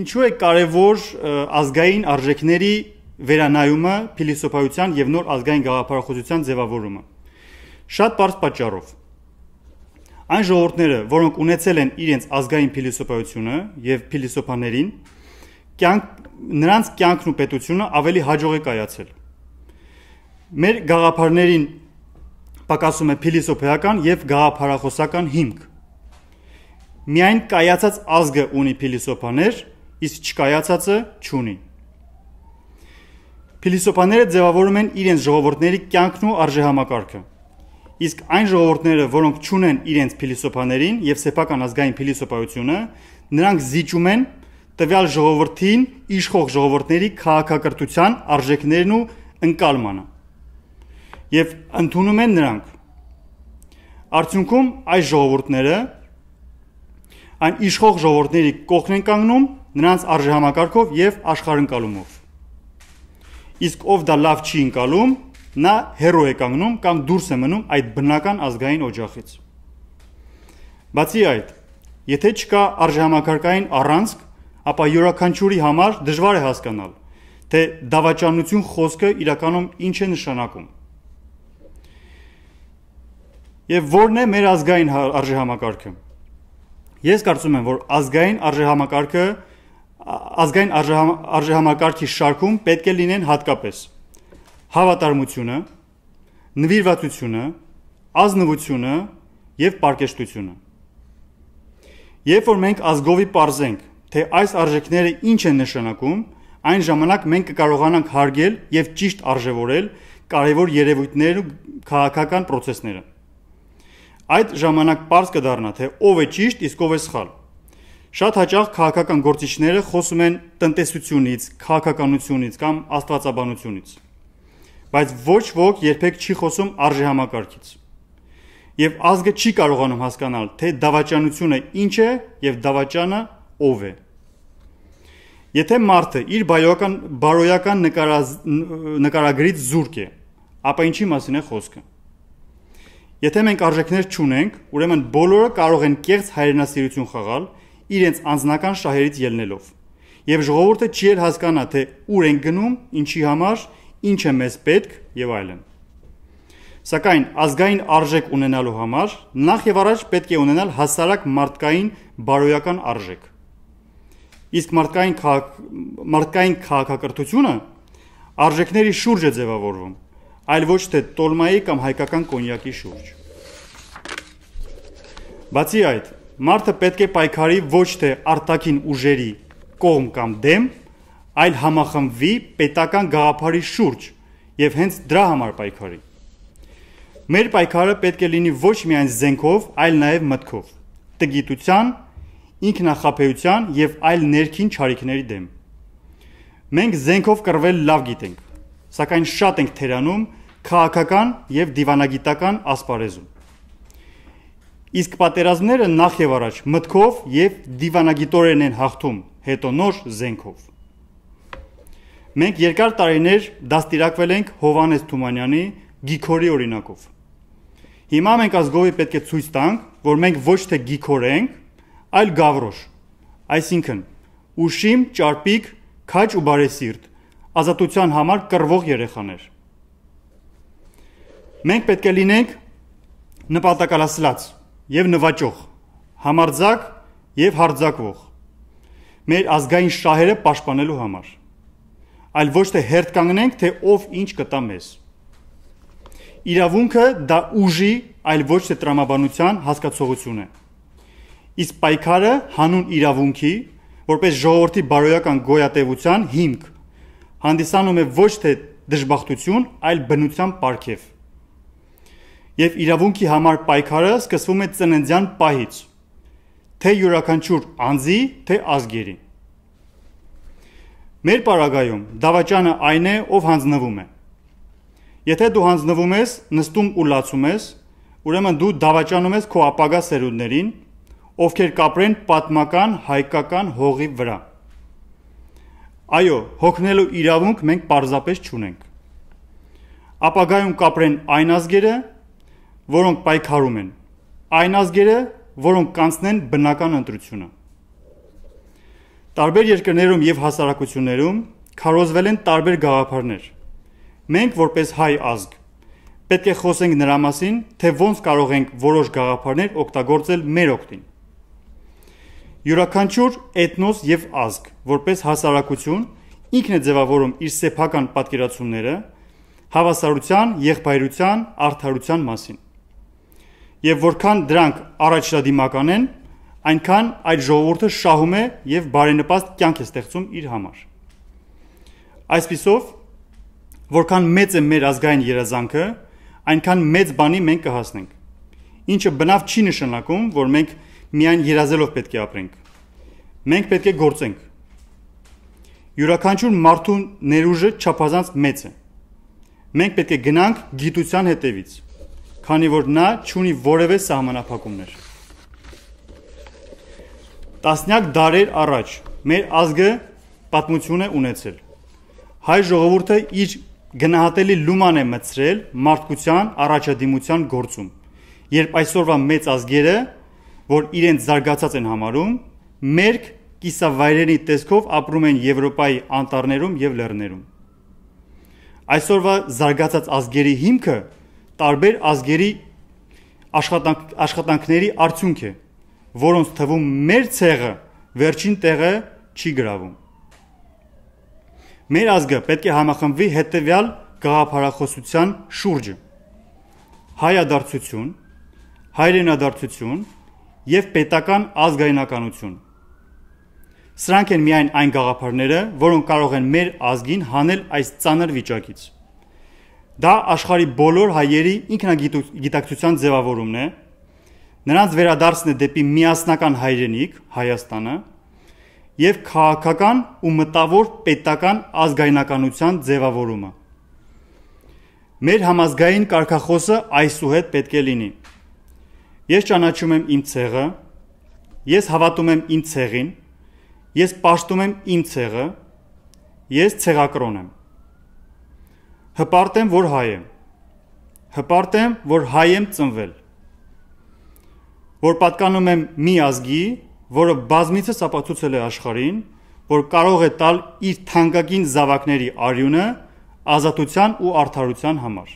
Ինչու է կարևոր ազգային արժեքների վերանայումը, փիլիսոփայության եւ նոր ազգային գաղափարախոսության ձևավորումը։ Շատ բարձ պատճառով։ Այն ժողովուրդները, որոնք ունեցել են իրենց ազգային փիլիսոփայությունը եւ փիլիսոփաներին, կյանք նրանց կյանքն ու պետությունը ավելի հաջող է կայացել։ Մեր գաղափարներին պակասում է փիլիսոփայական եւ գաղափարախոսական հիմք միայն կայացած ազգը ունի փիլիսոփաներ, իսկ չկայացածը չունի։ Փիլիսոփաները ձևավորում են իրենց ժողովուրդների կյանքն ու արժեհամակարգը։ Իսկ այն ժողովուրդները, որոնք չունեն իրենց փիլիսոփաներին եւ սեփական ազգային փիլիսոփայությունը, նրանք զիջում են տվյալ ժողովրդին իշխող ժողովուրդների քաղաքակրթության արժեքներն ու ընկալմանը եւ ընդունում են նրանք։ Արդյունքում այս ժողովուրդները այն իշխող ժողովուրդների կողքն են կանգնում նրանց արժեհամակարգով եւ աշխարհընկալումով։ Իսկ ով դա լավ չի ընկալում, նա հերո է կանգնում կամ դուրս է մնում այդ բնական ազգային օջախից։ Բացի այդ, եթե չկա արժեհամակարգային առանցք, ապա յուրաքանչյուրի համար դժվար է հասկանալ, թե դավաճանություն խոսքը իրականում ինչ է նշանակում։ Եվ ո՞րն է մեր ազգային հա- արժեհամակարգը։ Ես կարծում եմ, որ ազգային արժեհամակարգը ազգային արժեհամակարգի շարքում պետք է լինեն հատկապես հավատարմությունը, նվիրվածությունը, ազնվությունը եւ պարկեշտությունը։ Երբ որ մենք ազգովի parzենք, թե այս արժեքները ինչ են նշանակում, այն ժամանակ մենք կկարողանանք հարգել եւ ճիշտ արժեվորել կարևոր երևույթներն ու քաղաքական process-ները։ Այդ ժամանակ པարզ կդառնա, թե ով է ճիշտ, իսկ ով է սխալ։ Շատ հաճախ քաղաքական գործիչները խոսում են տնտեսությունից, քաղաքականությունից կամ աստվածաբանությունից։ Բայց ոչ ոք երբեք չի խոսում արժեհամակարգից։ Եվ ազգը չի կարողանում հասկանալ, թե դավաճանությունը ինչ է եւ դավաճանը ով է։ Եթե մարդը իր բարոյական բարոյական նկարագրից զուրկ է, ապա ինչի մասին է խոսքը։ Եթե մենք արժեքներ չունենք, ուրեմն բոլորը կարող են կեղծ հայրենասիրություն խաղալ իրենց անձնական շահերից ելնելով։ Եվ ժողովուրդը չի էլ հասկանա, թե ուր են գնում, ինչի համար, ինչ է մեզ պետք եւ այլն։ Սակայն ազգային արժեք ունենալու համար նախ եւ առաջ պետք է ունենալ հասարակ մարդկային բարոյական արժեք։ Իսկ մարդկային քաղաք մարդկային քաղաքակրթությունը արժեքների շուրջ է ձևավորվում այլ ոչ թե տոլմայի կամ հայկական կոնյակի շուրջ։ Բացի այդ, մարդը պետք է պայքարի ոչ թե արտաքին ուժերի կողմ կամ դեմ, այլ համախմբվի պետական գաղափարի շուրջ եւ հենց դրա համար պայքարի։ Մեր պայքարը պետք է լինի ոչ միայն զենքով, այլ նաեւ մտքով՝ տգիտության, ինքնախապեյության եւ այլ ներքին ճարիքների դեմ։ Մենք զենքով կռվել լավ գիտենք, սակայն շատ ենք թերանում քաղաքական եւ դիվանագիտական ասպարեզում։ Իսկ պատերազմները նախ եւ առաջ մտքով եւ դիվանագիտորեն են հաղթում, հետո նոր զենքով։ Մենք երկար տարիներ դաստիարակվել ենք Հովանես Թումանյանի Գիքորի օրինակով։ Հիմա մենք ազգովի պետք է ցույց տանք, որ մենք ոչ թե Գիքոր ենք, այլ Գավրոշ։ Այսինքն՝ ուշիմ, ճարպիկ, քաջ ու բարեսիրտ ազատության համար կռվող երեխաներ։ Մենք պետք է լինենք նպատակալասլաց եւ նվաճող, համարձակ եւ հարձակվող։ Մեր ազգային շահերը պաշտպանելու համար։ Այլ ոչ թե հերթ կանգնենք, թե ով ինչ կտա մեզ։ Իրավունքը դա ուժի, այլ ոչ թե տրամաբանության հասկացողություն է։ Իսկ պայքարը հանուն իրավունքի, որպես ժողովրդի բարոյական գոյատևության հիմք հանդիսանում է ոչ թե դժբախտություն, այլ բնության պարգև։ Եվ իրավունքի համար պայքարը սկսվում է ծննդյան պահից, թե յուրաքանչյուր անձի, թե ազգերի։ Մեր պարագայում դավաճանը այն է, ով հանձնվում է։ Եթե դու հանձնվում ես, նստում ու լացում ես, ուրեմն դու դավաճանում ես քո ապագա սերունդներին, ովքեր կապրեն պատմական հայկական հողի վրա։ Այո, հոգնելու իրավունք մենք պարզապես չունենք։ Ապագայում կապրեն այն ազգերը, որոնք պայքարում են, այն ազգերը, որոնք կանցնեն բնական ընտրությունը։ Տարբեր երկրներում եւ հասարակություններում քարոզվել են տարբեր գաղափարներ։ Մենք որպես հայ ազգ պետք է խոսենք նրա մասին, թե ոնց կարող ենք որոշ գաղափարներ օգտագործել մեր օգտին յուրաքանչյուր էթնոս եւ ազգ որպես հասարակություն ինքն է ձևավորում իր սեփական պատկերացումները հավասարության, եղբայրության, արդարության մասին։ Եվ որքան դրանք առաջադիմական են, այնքան այդ ժողովուրդը շահում է եւ բարենպաստ կյանք է ստեղծում իր համար։ Այսպիսով, որքան մեծ է մեր ազգային երազանքը, այնքան մեծ բանի մենք կհասնենք։ Ինչը բնավ չի նշանակում, որ մենք միայն երազելով պետք է ապրենք։ Մենք պետք է գործենք։ Յուրաքանչյուր մարդու ներուժը չափազանց մեծ է։ Մենք պետք է գնանք գիտության հետևից, քանի որ նա չունի որևէ սահմանափակումներ։ Տասնյակ դարեր առաջ մեր ազգը պատմություն է ունեցել։ Հայ ժողովուրդը իր գնահատելի լուման է մցրել մարդկության առաջադիմության գործում։ Երբ այսօրվա մեծ ազգերը որ իրենց զարգացած են համարում, մերկ կիսավայրերի տեսքով ապրում են Եվրոպայի անտառներում եւ լեռներում։ Այսօրվա զարգացած ազգերի հիմքը տարբեր ազգերի աշխատանք աշխատանքների արդյունք է, որոնց թվում մեր ցեղը վերջին տեղը չի գրավում։ Մեր ազգը պետք է համախմբվի հետեւյալ գաղափարախոսության շուրջը հայադարձություն, հայրենադարձություն, եւ պետական ազգայնականություն։ Սրանք են միայն այն գաղափարները, որոնք կարող են մեր ազգին հանել այս ծանր վիճակից։ Դա աշխարի բոլոր հայերի ինքնագիտակցության ձևավորումն է։ Նրանց վերադարձն է դեպի միասնական հայրենիք, Հայաստանը, եւ քաղաքական ու մտավոր պետական ազգայնականության ձևավորումը։ Մեր համազգային կարգախոսը այսուհետ պետք է լինի Ես ճանաչում եմ իմ ցեղը, ես հավատում եմ իմ ցեղին, ես պաշտում եմ իմ ցեղը, ես ցեղակրոն եմ։ Հպարտեմ, որ հայ եմ։ Հպարտեմ, որ հայ եմ ծնվել։ Որ պատկանում եմ մի ազգի, որը բազմիցս ապացուցել է աշխարհին, որ կարող է տալ իր թանկագին զավակների արյունը ազատության ու արդարության համար։